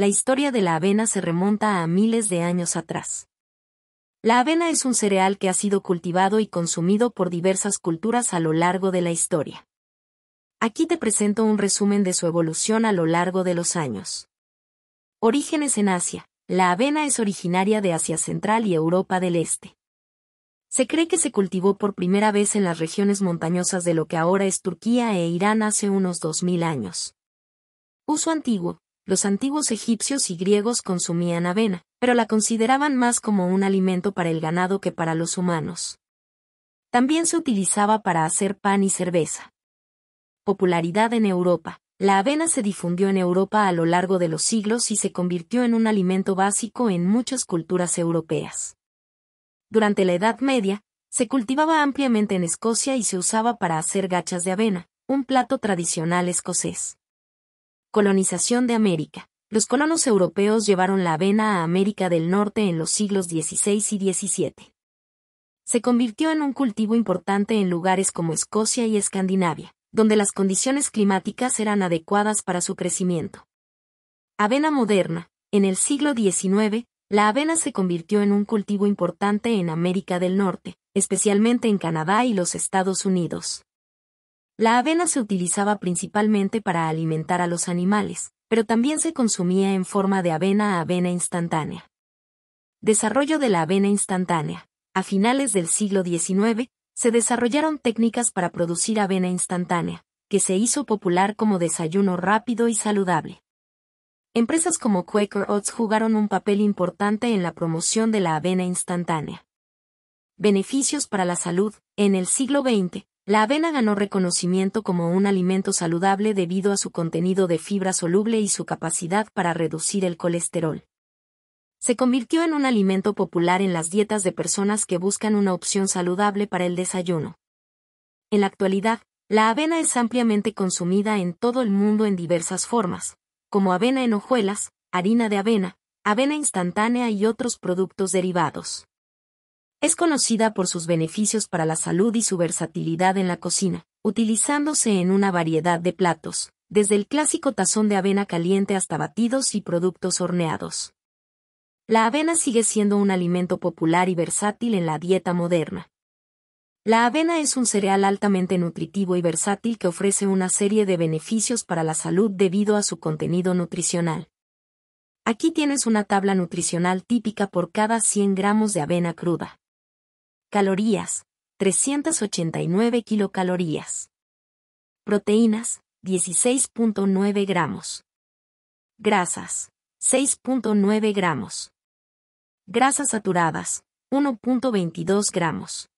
la historia de la avena se remonta a miles de años atrás. La avena es un cereal que ha sido cultivado y consumido por diversas culturas a lo largo de la historia. Aquí te presento un resumen de su evolución a lo largo de los años. Orígenes en Asia. La avena es originaria de Asia Central y Europa del Este. Se cree que se cultivó por primera vez en las regiones montañosas de lo que ahora es Turquía e Irán hace unos 2.000 años. Uso antiguo. Los antiguos egipcios y griegos consumían avena, pero la consideraban más como un alimento para el ganado que para los humanos. También se utilizaba para hacer pan y cerveza. Popularidad en Europa. La avena se difundió en Europa a lo largo de los siglos y se convirtió en un alimento básico en muchas culturas europeas. Durante la Edad Media, se cultivaba ampliamente en Escocia y se usaba para hacer gachas de avena, un plato tradicional escocés. Colonización de América. Los colonos europeos llevaron la avena a América del Norte en los siglos XVI y XVII. Se convirtió en un cultivo importante en lugares como Escocia y Escandinavia, donde las condiciones climáticas eran adecuadas para su crecimiento. Avena moderna. En el siglo XIX, la avena se convirtió en un cultivo importante en América del Norte, especialmente en Canadá y los Estados Unidos. La avena se utilizaba principalmente para alimentar a los animales, pero también se consumía en forma de avena a avena instantánea. Desarrollo de la avena instantánea. A finales del siglo XIX, se desarrollaron técnicas para producir avena instantánea, que se hizo popular como desayuno rápido y saludable. Empresas como Quaker Oats jugaron un papel importante en la promoción de la avena instantánea. Beneficios para la salud. En el siglo XX, la avena ganó reconocimiento como un alimento saludable debido a su contenido de fibra soluble y su capacidad para reducir el colesterol. Se convirtió en un alimento popular en las dietas de personas que buscan una opción saludable para el desayuno. En la actualidad, la avena es ampliamente consumida en todo el mundo en diversas formas, como avena en hojuelas, harina de avena, avena instantánea y otros productos derivados. Es conocida por sus beneficios para la salud y su versatilidad en la cocina, utilizándose en una variedad de platos, desde el clásico tazón de avena caliente hasta batidos y productos horneados. La avena sigue siendo un alimento popular y versátil en la dieta moderna. La avena es un cereal altamente nutritivo y versátil que ofrece una serie de beneficios para la salud debido a su contenido nutricional. Aquí tienes una tabla nutricional típica por cada 100 gramos de avena cruda. Calorías, 389 kilocalorías. Proteínas, 16.9 gramos. Grasas, 6.9 gramos. Grasas saturadas, 1.22 gramos.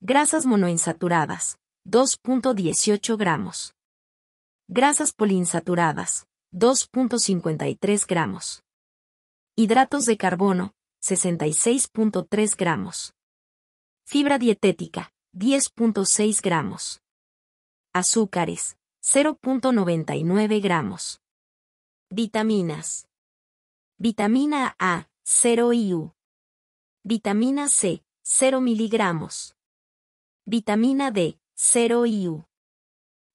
Grasas monoinsaturadas, 2.18 gramos. Grasas poliinsaturadas, 2.53 gramos. Hidratos de carbono, 66.3 gramos. Fibra dietética, 10.6 gramos. Azúcares, 0.99 gramos. Vitaminas. Vitamina A, 0 IU. Vitamina C, 0 miligramos. Vitamina D, 0 IU.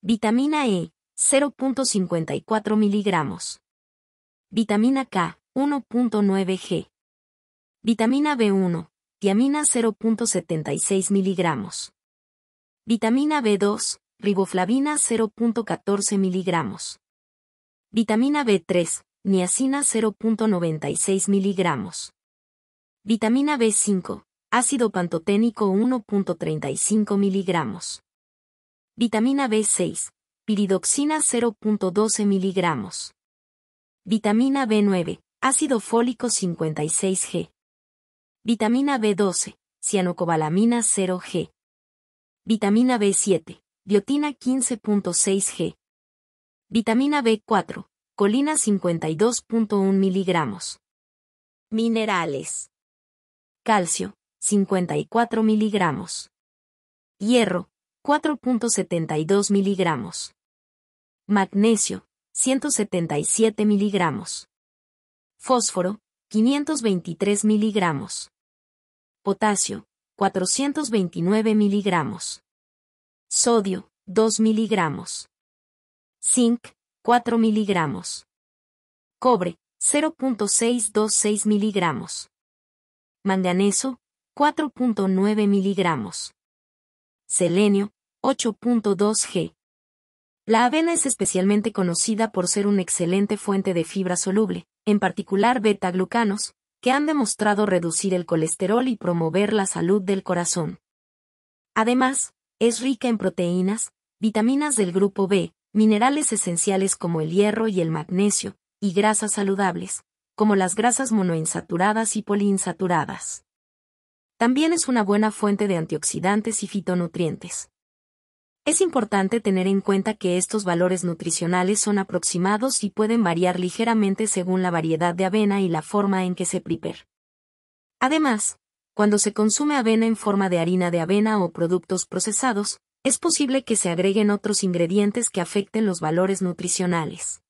Vitamina E, 0.54 miligramos. Vitamina K, 1.9 G. Vitamina B1, tiamina 0.76 miligramos. Vitamina B2, riboflavina 0.14 miligramos. Vitamina B3, niacina 0.96 miligramos. Vitamina B5, ácido pantoténico 1.35 miligramos. Vitamina B6, piridoxina 0.12 miligramos. Vitamina B9, ácido fólico 56G. Vitamina B12, cianocobalamina 0G. Vitamina B7, biotina 15.6G. Vitamina B4, colina 52.1 miligramos. Minerales. Calcio, 54 miligramos. Hierro, 4.72 miligramos. Magnesio, 177 miligramos. Fósforo, 523 miligramos potasio, 429 miligramos. Sodio, 2 miligramos. Zinc, 4 miligramos. Cobre, 0.626 miligramos. Manganeso, 4.9 miligramos. Selenio, 8.2 G. La avena es especialmente conocida por ser una excelente fuente de fibra soluble, en particular beta-glucanos, que han demostrado reducir el colesterol y promover la salud del corazón. Además, es rica en proteínas, vitaminas del grupo B, minerales esenciales como el hierro y el magnesio, y grasas saludables, como las grasas monoinsaturadas y poliinsaturadas. También es una buena fuente de antioxidantes y fitonutrientes. Es importante tener en cuenta que estos valores nutricionales son aproximados y pueden variar ligeramente según la variedad de avena y la forma en que se prepare. Además, cuando se consume avena en forma de harina de avena o productos procesados, es posible que se agreguen otros ingredientes que afecten los valores nutricionales.